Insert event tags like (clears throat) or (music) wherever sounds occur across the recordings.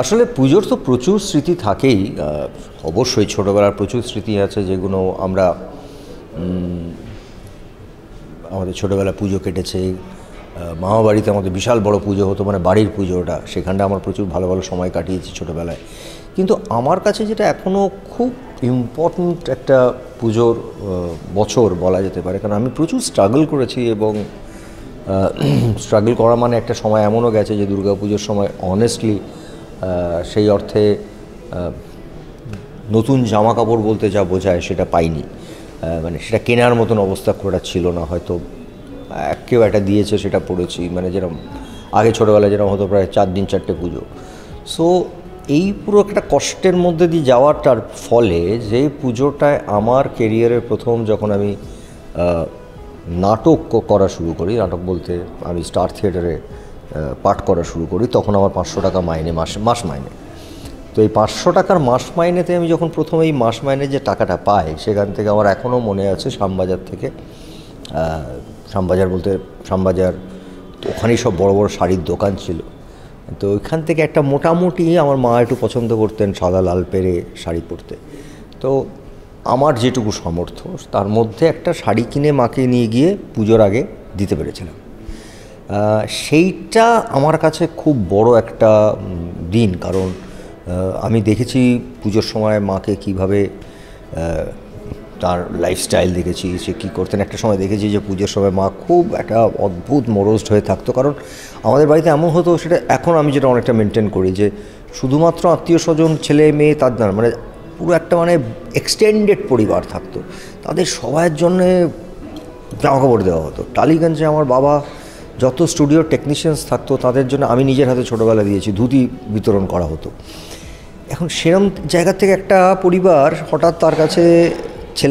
আসলে পুজোর তো প্রচুর স্মৃতি থাকেই অবশ্যই ছোটোবেলার প্রচুর স্মৃতি আছে যেগুলো আমরা আমাদের ছোটোবেলা পুজো কেটেছে মামা বাড়িতে আমাদের বিশাল বড় পুজো হতো মানে বাড়ির পুজোটা সেখানটা আমার প্রচুর ভালো ভালো সময় কাটিয়েছি ছোটোবেলায় কিন্তু আমার কাছে যেটা এখনও খুব ইম্পর্ট্যান্ট একটা পুজোর বছর বলা যেতে পারে কারণ আমি প্রচুর স্ট্রাগল করেছি এবং স্ট্রাগল (clears throat) করা মানে একটা সময় এমনও গেছে যে দুর্গাপুজোর সময় অনেস্টলি সেই অর্থে নতুন জামা কাপড় বলতে যা বোঝায় সেটা পাইনি মানে সেটা কেনার মতন অবস্থা খুব একটা ছিল না হয়তো কেউ একটা দিয়েছে সেটা পড়েছি মানে যেরকম আগে ছোটোবেলায় যেরকম হতো প্রায় চার দিন চারটে পুজো সো এই পুরো একটা কষ্টের মধ্যে দিয়ে যাওয়াটার ফলে যে পুজোটায় আমার কেরিয়ারের প্রথম যখন আমি নাটক করা শুরু করি নাটক বলতে আমি স্টার থিয়েটারে পাঠ করা শুরু করি তখন আমার পাঁচশো টাকা মাইনে মাস মাস মাইনে তো এই পাঁচশো টাকার মাস মাইনেতে আমি যখন প্রথমে এই মাস মাইনে যে টাকাটা পাই সেখান থেকে আমার এখনও মনে আছে শ্যামবাজার থেকে শ্যামবাজার বলতে শ্যামবাজার ওখানেই সব বড় বড় শাড়ির দোকান ছিল তো ওইখান থেকে একটা মোটামুটি আমার মা একটু পছন্দ করতেন সাদা লাল পেরে শাড়ি পরতে তো আমার যেটুকু সামর্থ্য তার মধ্যে একটা শাড়ি কিনে মাকে নিয়ে গিয়ে পুজোর আগে দিতে পেরেছিলাম সেইটা আমার কাছে খুব বড় একটা দিন কারণ আমি দেখেছি পুজোর সময় মাকে কিভাবে তার লাইফস্টাইল দেখেছি সে কী করতেন একটা সময় দেখেছি যে পুজোর সময় মা খুব একটা অদ্ভুত মরোজড হয়ে থাকতো কারণ আমাদের বাড়িতে এমন হতো সেটা এখন আমি যেটা অনেকটা মেনটেন করি যে শুধুমাত্র আত্মীয় স্বজন ছেলে মেয়ে তার না মানে পুরো একটা মানে এক্সটেন্ডেড পরিবার থাকতো তাদের সবাইয়ের জন্যে জামা কাপড় দেওয়া হতো টালিগঞ্জে আমার বাবা যত স্টুডিও টেকনিশিয়ানস থাকতো তাদের জন্য আমি নিজের হাতে ছোটোবেলা দিয়েছি ধুতি বিতরণ করা হতো এখন সেরম জায়গা থেকে একটা পরিবার হঠাৎ তার কাছে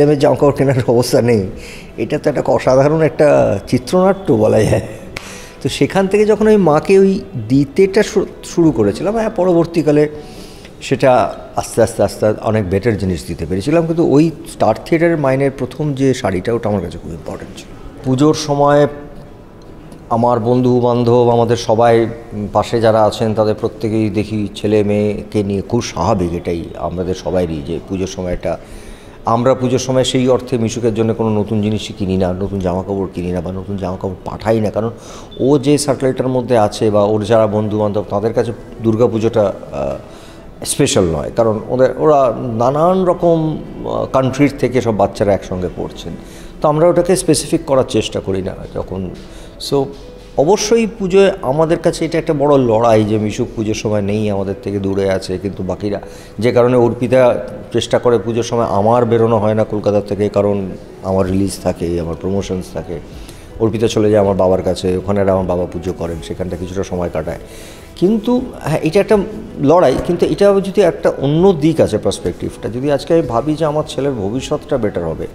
মেয়ের জামা কাপড় কেনার অবস্থা নেই এটা তো একটা অসাধারণ একটা চিত্রনাট্য বলা যায় তো সেখান থেকে যখন আমি মাকে ওই দিতেটা শুরু করেছিলাম হ্যাঁ পরবর্তীকালে সেটা আস্তে আস্তে আস্তে অনেক বেটার জিনিস দিতে পেরেছিলাম কিন্তু ওই স্টার থিয়েটারের মাইনের প্রথম যে শাড়িটা ওটা আমার কাছে খুব ইম্পর্টেন্ট ছিল পুজোর সময় আমার বন্ধু বান্ধব আমাদের সবাই পাশে যারা আছেন তাদের প্রত্যেকেই দেখি ছেলে মেয়েকে নিয়ে খুব স্বাভাবিক এটাই আমাদের সবাইরই যে পুজোর সময়টা আমরা পুজোর সময় সেই অর্থে মিশুকের জন্য কোনো নতুন জিনিসই কিনি না নতুন জামাকাপড় কিনি না বা নতুন জামাকাপড় পাঠাই না কারণ ও যে সার্কেলটার মধ্যে আছে বা ওর যারা বন্ধু বান্ধব তাদের কাছে দুর্গা পুজোটা স্পেশাল নয় কারণ ওদের ওরা নানান রকম কান্ট্রির থেকে সব বাচ্চারা একসঙ্গে পড়ছেন তো আমরা ওটাকে স্পেসিফিক করার চেষ্টা করি না যখন সো অবশ্যই পুজোয় আমাদের কাছে এটা একটা বড় লড়াই যে মিশুক পুজোর সময় নেই আমাদের থেকে দূরে আছে কিন্তু বাকিরা যে কারণে অর্পিতা চেষ্টা করে পুজোর সময় আমার বেরোনো হয় না কলকাতা থেকে কারণ আমার রিলিজ থাকে আমার প্রমোশনস থাকে অর্পিতা চলে যায় আমার বাবার কাছে ওখানে আমার বাবা পুজো করেন সেখানটা কিছুটা সময় কাটায় কিন্তু হ্যাঁ এটা একটা লড়াই কিন্তু এটা যদি একটা অন্য দিক আছে পার্সপেক্টিভটা যদি আজকে আমি ভাবি যে আমার ছেলের ভবিষ্যৎটা বেটার হবে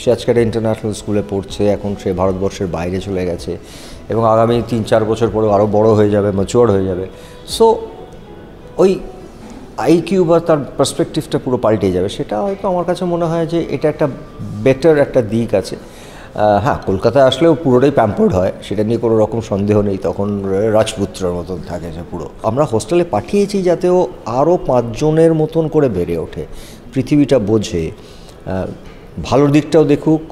সে আজকে একটা ইন্টারন্যাশনাল স্কুলে পড়ছে এখন সে ভারতবর্ষের বাইরে চলে গেছে এবং আগামী তিন চার বছর পরে আরও বড় হয়ে যাবে ম্যাচুয়ার হয়ে যাবে সো ওই কিউ বা তার পার্সপেকটিভটা পুরো পাল্টে যাবে সেটা হয়তো আমার কাছে মনে হয় যে এটা একটা বেটার একটা দিক আছে হ্যাঁ কলকাতায় আসলেও পুরোটাই প্যাম্পার্ড হয় সেটা নিয়ে কোনো রকম সন্দেহ নেই তখন রাজপুত্রের মতন থাকে যে পুরো আমরা হোস্টেলে পাঠিয়েছি যাতে ও আরও পাঁচজনের মতন করে বেড়ে ওঠে পৃথিবীটা বোঝে ভালো দিকটাও দেখুক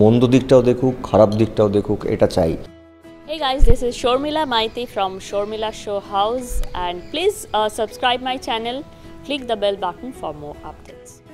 মন্দ দিকটাও দেখুক খারাপ দিকটাও দেখুক এটা চাই Hey guys, this is Shormila Maiti from Shormila Show House and please uh, subscribe my channel, click the bell button for more updates.